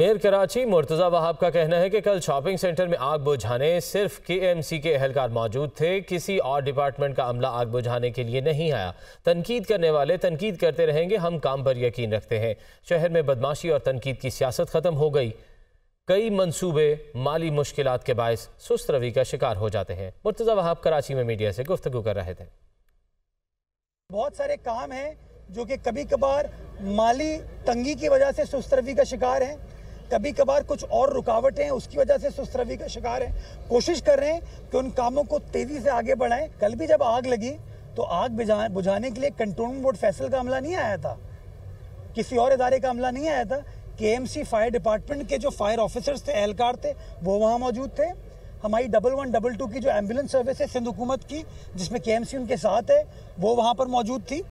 mayor Karachi Murtaza Wahab का कहना है कि कल शॉपिंग सेंटर में आग बुझाने सिर्फ के एम सी के अहलकार मौजूद थे किसी और डिपार्टमेंट का अमला आग बुझाने के लिए नहीं आया तनकीद करने वाले तनकीद करते रहेंगे हम काम पर यकीन रखते हैं शहर में बदमाशी और तनकीद की सियासत ख़त्म हो गई कई मनसूबे माली मुश्किल के बायस सुस्त रवि का शिकार हो जाते हैं मुर्तज़ा वहाब कराची में मीडिया से गुफ्तु कर रहे थे बहुत सारे काम हैं जो कि कभी कभार माली तंगी की वजह से सुस्त रवि का शिकार हैं कभी कभार कुछ और रुकावटें हैं उसकी वजह से रवि का शिकार है कोशिश कर रहे हैं कि उन कामों को तेज़ी से आगे बढ़ाएं कल भी जब आग लगी तो आग बुझाने के लिए कंटोनमेंट बोर्ड फैसल का अमला नहीं आया था किसी और इदारे का अमला नहीं आया था के फायर डिपार्टमेंट के जो फायर ऑफिसर्स थे एहलकार थे वो वहाँ मौजूद थे हमारी डबल वन डबल टू की जो एम्बुलेंस सर्विस है सिंध हुकूमत की जिसमें के उनके साथ है वो वहाँ पर मौजूद थी